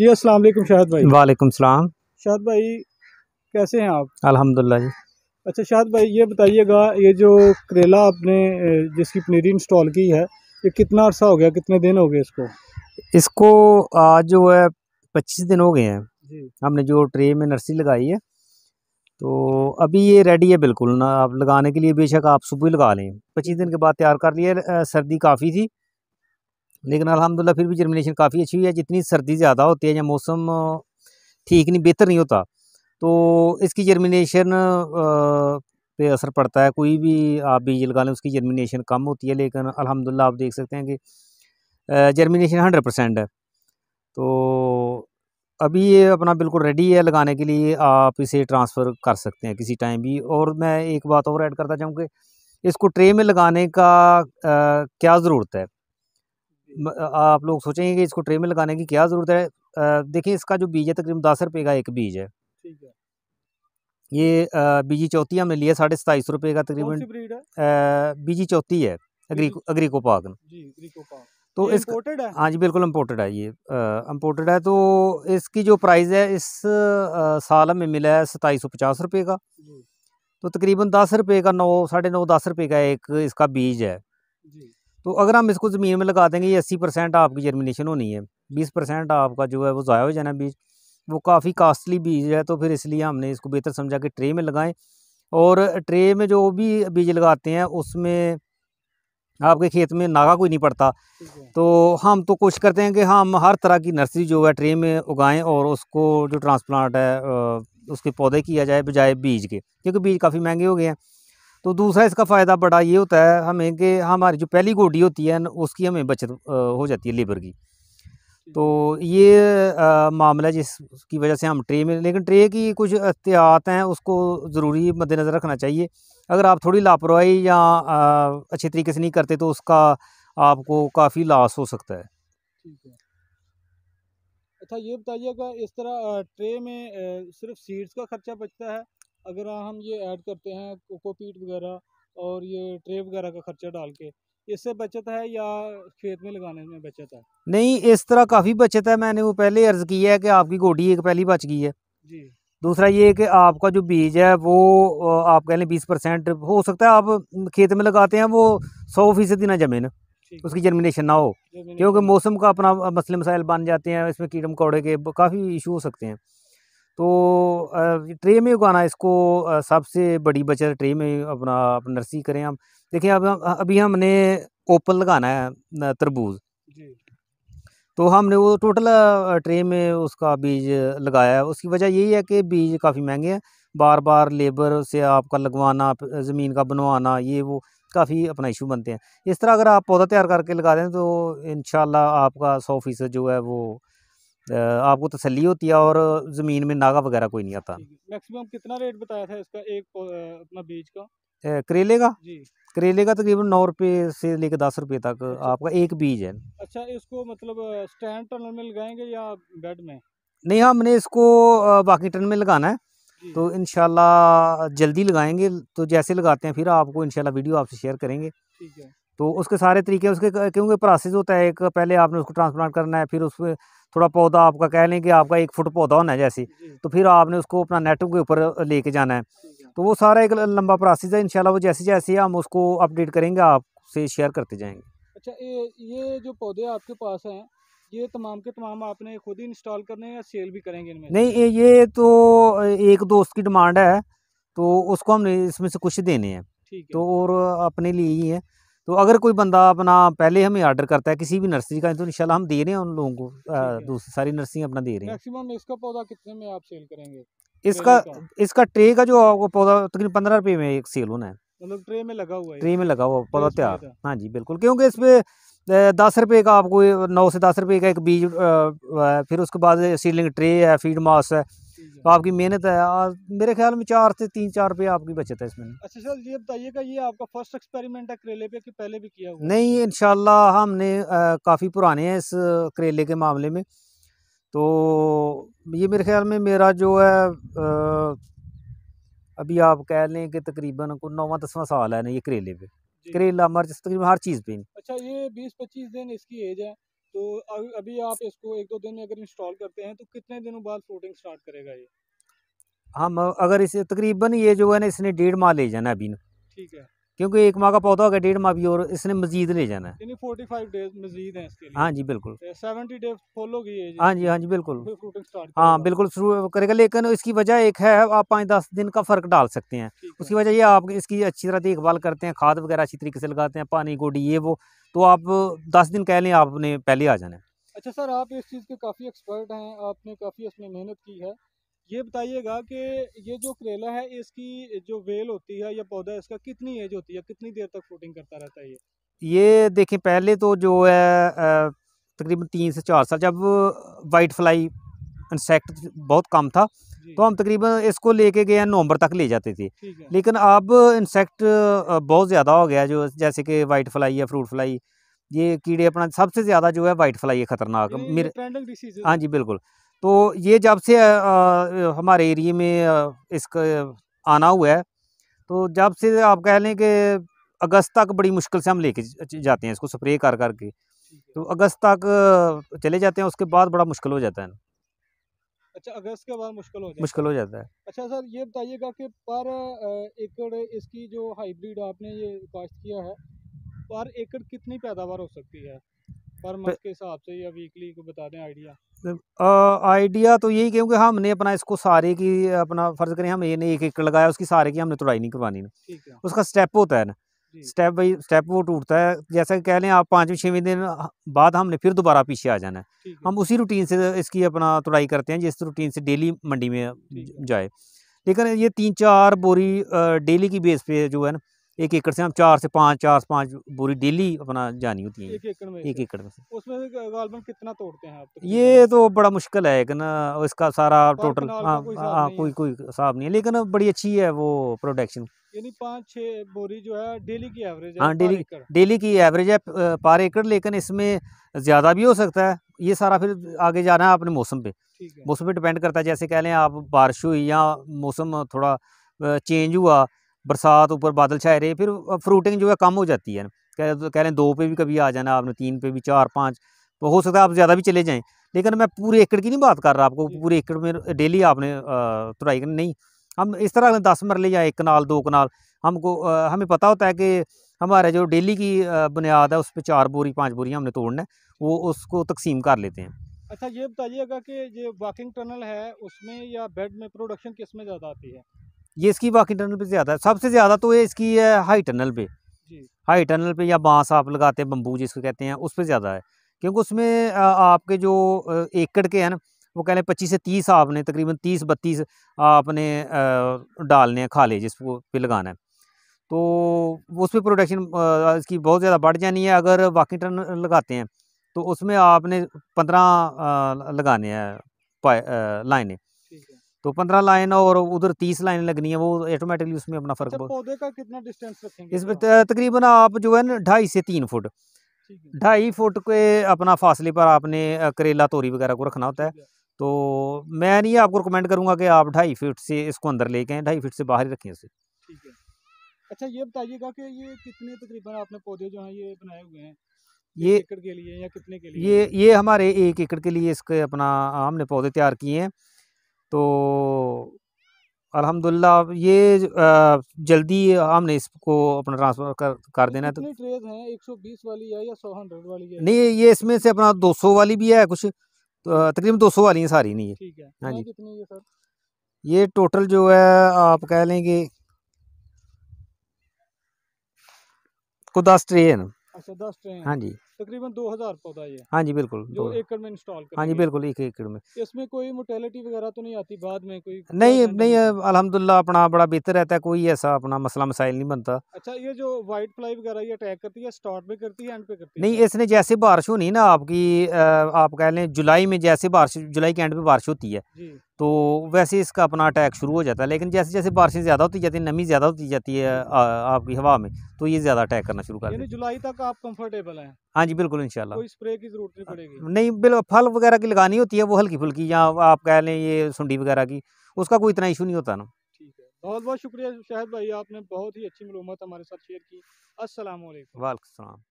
जी अस्सलाम वालेकुम शाहद भाई वालेकुम सलाम शाहद भाई कैसे हैं आप अल्हम्दुलिल्लाह जी अच्छा शाहद भाई ये बताइएगा ये जो करेला आपने जिसकी पनीरी इंस्टॉल की है ये कितना अर्सा हो गया कितने दिन हो गए इसको इसको आज जो है पच्चीस दिन हो गए हैं जी हमने जो ट्रे में नर्सरी लगाई है तो अभी ये रेडी है बिल्कुल ना आप लगाने के लिए बेशक आप सुबह लगा लें पच्चीस दिन के बाद तैयार कर लिया सर्दी काफ़ी थी लेकिन अलहमदिल्ला फिर भी जर्मिनेशन काफ़ी अच्छी हुई है जितनी सर्दी ज़्यादा होती है या मौसम ठीक नहीं बेहतर नहीं होता तो इसकी जर्मिनेशन पे असर पड़ता है कोई भी आप बीज लगा लें उसकी जर्मिनेशन कम होती है लेकिन अलहमदिल्ला आप देख सकते हैं कि जर्मिनेशन हंड्रेड परसेंट है तो अभी ये अपना बिल्कुल रेडी है लगाने के लिए आप इसे ट्रांसफ़र कर सकते हैं किसी टाइम भी और मैं एक बात और ऐड करता चाहूँ कि इसको ट्रे में लगाने का आ, क्या ज़रूरत है आप लोग सोचेंगे कि इसको ट्रे में लगाने की क्या ज़रूरत है देखिए इसका जो बीज है तकरीबन दस रुपये का एक बीज है ठीक है ये बीजी चौथी हमने लिया साढ़े सताईस सौ रुपये का तकरीबन बीजी चौथी है अग्रीको पाक तो इस हाँ जी बिल्कुल इम्पोर्टेड है ये इम्पोर्टेड है तो इसकी जो प्राइस है इस आ, साल में मिला है सताईस सौ पचास रुपये का तो तकरीबन दस रुपये का नौ साढ़े नौ दस रुपये का एक इसका बीज है तो अगर हम इसको ज़मीन में लगा देंगे ये अस्सी परसेंट आपकी जर्मिनेशन होनी है बीस परसेंट आपका जो है वो ज़ाया हो जाना बीज वो काफ़ी कास्टली बीज है तो फिर इसलिए हमने इसको बेहतर समझा कि ट्रे में लगाएं और ट्रे में जो भी बीज लगाते हैं उसमें आपके खेत में नागा कोई नहीं पड़ता तो हम तो कोशिश करते हैं कि हम हर तरह की नर्सरी जो है ट्रे में उगाएं और उसको जो ट्रांसप्लांट है उसके पौधे किया जाए बजाय बीज के क्योंकि बीज काफ़ी महंगे हो गए हैं तो दूसरा इसका फ़ायदा बड़ा ये होता है हमें कि हमारी जो पहली गोडी होती है उसकी हमें बचत हो जाती है लेबर की तो ये आ, मामला जिसकी वजह से हम ट्रे में लेकिन ट्रे की कुछ एहतियात हैं उसको ज़रूरी मद्देनज़र रखना चाहिए अगर आप थोड़ी लापरवाही या अच्छे तरीके से नहीं करते तो उसका आपको काफ़ी लॉस हो सकता है ठीक है अच्छा ये बताइएगा इस तरह ट्रे में सिर्फ सीड्स का खर्चा बचता है अगर हम ये ऐड करते हैं कोकोपीट वगैरह और ये ट्रे वगैरह का खर्चा डाल के इससे बचत है या खेत में लगाने में बचत है नहीं इस तरह काफ़ी बचत है मैंने वो पहले अर्ज़ की है कि आपकी गोडी एक पहली बच गई है जी दूसरा ये कि आपका जो बीज है वो आप कह लें बीस परसेंट हो सकता है आप खेत में लगाते हैं वो सौ फीसदी ना जमे ना उसकी जर्मिनेशन ना हो क्योंकि मौसम का अपना मसले मसाइल बन जाते हैं इसमें कीड़े मकौड़े के काफ़ी इशू हो सकते हैं तो ट्रे में उगाना इसको सबसे बड़ी बचत ट्रे में अपना नर्सरी करें हम देखिए अब अभी हमने ओपल लगाना है तरबूज तो हमने वो टोटल ट्रे में उसका बीज लगाया है उसकी वजह यही है कि बीज काफ़ी महंगे हैं बार बार लेबर से आपका लगवाना ज़मीन का बनवाना ये वो काफ़ी अपना इशू बनते हैं इस तरह अगर आप पौधा तैयार करके लगा दें तो इन आपका सौ फीसद जो है वो आपको तसली होती है और ज़मीन में नागा वगैरह कोई नहीं आता मैक्सिमम कितना रेट बताया था इसका एक अपना बीज का करेले का जी करेले का तकरीबन नौ रुपये से लेकर दस रुपये तक अच्छा। आपका एक बीज है अच्छा इसको मतलब स्टैंड टनल में लगाएंगे या बेड में नहीं हमने इसको बाकी टन में लगाना है तो इनशाला जल्दी लगाएंगे तो जैसे लगाते हैं फिर आपको इनशाला वीडियो आपसे शेयर करेंगे ठीक है तो उसके सारे तरीके उसके क्योंकि प्रोसेस होता है एक पहले आपने उसको ट्रांसप्लांट करना है फिर उसमें थोड़ा पौधा आपका कह लें कि आपका एक फुट पौधा होना है जैसे तो फिर आपने उसको अपना नेट के ऊपर लेके जाना है तो वो सारा एक लंबा प्रोसेस है इनशाला वो जैसे जैसे हम उसको अपडेट करेंगे आपसे शेयर करते जाएंगे अच्छा ये ये जो पौधे आपके पास हैं ये तमाम के तमाम आपने खुद ही इंस्टॉल करने या सेल भी करेंगे इनमें नहीं ये तो एक दोस्त की डिमांड है तो उसको हमने इसमें से कुछ देने हैं तो और अपने लिए ही है तो अगर कोई बंदा अपना पहले हमें ऑर्डर करता है किसी भी नर्सरी का तो इन हम दे रहे हैं उन लोगों को दूसरी सारी नर्सरी अपना दे रहे हैं मैक्सिमम इसका पौधा कितने में आप सेल करेंगे इसका इसका ट्रे का जो पौधा तकरीबन पंद्रह रुपये में एक सेल होना है मतलब ट्रे में लगा हुआ है ट्रे में लगा हुआ पौधा तैयार हाँ जी बिल्कुल क्योंकि इस पर दस रुपये का आपको नौ से दस रुपये का एक बीज फिर उसके बाद सीलिंग ट्रे है फीड मास है तो आपकी मेहनत है आज मेरे ख्याल में चार से तीन चार रुपये आपकी बचत है इसमें अच्छा सर ये बताइएगा ये आपका फर्स्ट एक्सपेरिमेंट है करेले पे कि पहले भी किया हुआ नहीं इन हमने काफ़ी पुराने हैं इस करेले के मामले में तो ये मेरे ख्याल में मेरा जो है आ, अभी आप कह लें कि तकरीबन को नौवा दसवां साल है ना ये करेले पे करेला मर्च तकरीबन हर चीज़ पे अच्छा ये बीस पच्चीस दिन इसकी एज है तो अभी आप इसको एक दो दिन में अगर इंस्टॉल करते हैं तो कितने दिनों बाद फ्लोटिंग स्टार्ट करेगा ये हम हाँ, अगर इसे तकरीबन ये जो है ना इसने डेढ़ माह ले जाना अभी ठीक है क्योंकि एक माह का पौधा होगा डेढ़ माह भी और इसने मजीद ले जाना है हाँ जी बिल्कुल तो हाँ जी हाँ जी बिल्कुल हाँ बिल्कुल शुरू करेगा लेकिन इसकी वजह एक है आप पाँच दस दिन का फ़र्क डाल सकते हैं उसकी वजह ये आप इसकी अच्छी तरह देखभाल करते हैं खाद वगैरह अच्छी तरीके से लगाते हैं पानी गोडी ये वो तो आप दस दिन कह लें आपने पहले आ जाना है अच्छा सर आप इस चीज़ के काफ़ी एक्सपर्ट हैं आपने काफ़ी इसमें मेहनत की है ये बताइएगा कि ये जो करेला है इसकी जो वेल होती है या पौधा इसका कितनी एज होती है कितनी देर तक फ्रूटिंग करता रहता है ये ये देखें पहले तो जो है तकरीबन तीन से चार साल जब वाइट फ्लाई इंसेक्ट बहुत कम था तो हम तकरीबन इसको लेके गए हैं नवंबर तक ले जाते थे लेकिन अब इंसेक्ट बहुत ज़्यादा हो गया जो जैसे कि वाइट फ्लाई या फ्रूट फ्लाई ये कीड़े अपना सबसे ज़्यादा जो है वाइट फ्लाई है ख़तरनाक मेरे हाँ जी बिल्कुल तो ये जब से हमारे एरिए में इसका आना हुआ है तो जब से आप कह लें कि अगस्त तक बड़ी मुश्किल से हम लेके जाते हैं इसको स्प्रे कर करके तो अगस्त तक चले जाते हैं उसके बाद बड़ा मुश्किल हो जाता है अच्छा अगस्त के बाद मुश्किल हो जाता मुश्किल हो जाता है अच्छा सर ये बताइएगा कि पर एकड़ इसकी जो हाइब्रिड आपने ये काश्त किया है पर एकड़ कितनी पैदावार हो सकती है पर मंथ के हिसाब से या वीकली को बता दें आइडिया आइडिया तो यही क्योंकि हमने अपना इसको सारे की अपना फर्ज करें हम ये नहीं एक एकड़ लगाया उसकी सारे की हमने तोड़ाई नहीं करवानी ना उसका स्टेप होता है ना स्टेप बाई स्टेप वो टूटता है जैसा कह लें आप पाँचवें छवें दिन बाद हमने फिर दोबारा पीछे आ जाना है हम उसी रूटीन से इसकी अपना तुड़ाई करते हैं जिस रूटीन से डेली मंडी में जाए लेकिन ये तीन चार बोरी डेली की बेस पे जो है ना एक एकड़ से हम चार से पाँच चार से पाँच बोरी डेली अपना जानी होती है एक एकड़ में उसमें कितना तोड़ते हैं ये तो बड़ा मुश्किल है लेकिन इसका सारा टोटल हाँ कोई हाँ, कोई हिसाब नहीं है लेकिन बड़ी अच्छी है वो प्रोडक्शन यानी पाँच छः बोरी जो है डेली की एवरेज है हाँ डेली डेली की एवरेज है पर एकड़ लेकिन इसमें ज़्यादा भी हो सकता है ये सारा फिर आगे जाना है अपने मौसम पे मौसम पे डिपेंड करता है जैसे कह लें आप बारिश हुई या मौसम थोड़ा चेंज हुआ बरसात ऊपर बादल छाए रहे फिर फ्रूटिंग जो है कम हो जाती है कह कह लें दो पे भी कभी आ जाना आपने तीन पे भी चार पाँच तो हो सकता है आप ज़्यादा भी चले जाएँ लेकिन मैं पूरे एकड़ की नहीं बात कर रहा आपको पूरे एकड़ में डेली आपने तुराई करनी नहीं हम इस तरह दस मरले या एक कनाल दो कनाल हमको हमें पता होता है कि हमारे जो डेली की बुनियाद है उस पर चार बोरी पाँच बोरी हमने तोड़ना है वो उसको तकसीम कर लेते हैं अच्छा ये बताइएगा कि ये वॉकिंग टनल है उसमें या बेड में प्रोडक्शन किस में ज़्यादा आती है ये इसकी वॉकिंग टनल पे ज़्यादा है सबसे ज़्यादा तो ये इसकी है हाई टनल पे हाई टनल पे या बांस आप लगाते हैं बम्बू जिसको कहते हैं उस पर ज़्यादा है क्योंकि उसमें आपके जो एकड़ के हैं ना वो कह हैं पच्चीस से तीस आपने तकरीबन तीस बत्तीस आपने डालने हैं खाले जिसको पे लगाना है तो उस पर प्रोडक्शन इसकी बहुत ज़्यादा बढ़ जानी है अगर वाकिंग टन लगाते हैं तो उसमें आपने पंद्रह लगाने हैं लाइने तो पंद्रह लाइन और उधर तीस लाइन लगनी है वो ऑटोमेटिकली उसमें अपना फर्क अच्छा, पौधे का कितना डिस्टेंस रखेंगे इसमें तकरीबन आप जो है ना ढाई से तीन फुट ढाई फुट के अपना फासले पर आपने करेला तोरी वगैरह को रखना होता है तो मैं नहीं आपको रिकमेंड करूंगा कि आप ढाई फीट से इसको अंदर लेके आए ढाई फीट से बाहर ही रखें इसे ठीक है अच्छा ये बताइएगा कि ये कितने तकरीबन आपने पौधे जो हैं ये बनाए हुए हैं ये एकड़ के लिए या कितने के लिए ये ये हमारे एक एकड़ के लिए इसके अपना हमने पौधे तैयार किए हैं तो अल्हम्दुलिल्लाह ये जल्दी हमने इसको अपना ट्रांसफर कर कर देना तो ट्रेज हैं 120 वाली है या 100 वाली है नहीं ये इसमें से अपना 200 वाली भी है कुछ तो, तकरीबन दो सौ वाली हैं सारी नहीं है ठीक है हाँ जी ये टोटल जो है आप कह लें कि को दस ट्रे है ना अच्छा दस ट्रे हाँ जी तकरीबन 2000 पौधा ये हाँ जी बिल्कुल जो एकड़ में इंस्टॉल हाँ जी बिल्कुल एक एकड़ में इसमें कोई मोटेलिटी वगैरह तो नहीं आती बाद में कोई नहीं नहीं अलहमदुल्ला अपना बड़ा बेहतर रहता है कोई ऐसा अपना मसला मसाइल नहीं बनता अच्छा ये जो व्हाइट फ्लाई वगैरह ये अटैक करती है स्टार्ट पे करती है एंड पे करती है नहीं इसने जैसे बारिश होनी ना आपकी आप कह लें जुलाई में जैसे बारिश जुलाई के एंड पे बारिश होती है तो वैसे इसका अपना अटैक शुरू हो जाता है लेकिन जैसे जैसे बारिशें ज़्यादा होती जाती है नमी ज़्यादा होती जाती है आपकी हवा में तो ये ज़्यादा अटैक करना शुरू कर जुलाई तक आप कंफर्टेबल हैं हाँ जी बिल्कुल इंशाल्लाह कोई स्प्रे की जरूरत नहीं पड़ेगी नहीं बिल्कुल फल वगैरह की लगानी होती है वो हल्की फुल्की या आप कह लें ये सुंडी वगैरह की उसका कोई इतना इशू नहीं होता ना बहुत बहुत शुक्रिया शाहिद भाई आपने बहुत ही अच्छी मलूमत हमारे साथ शेयर की असल वालेकुम वालेकाम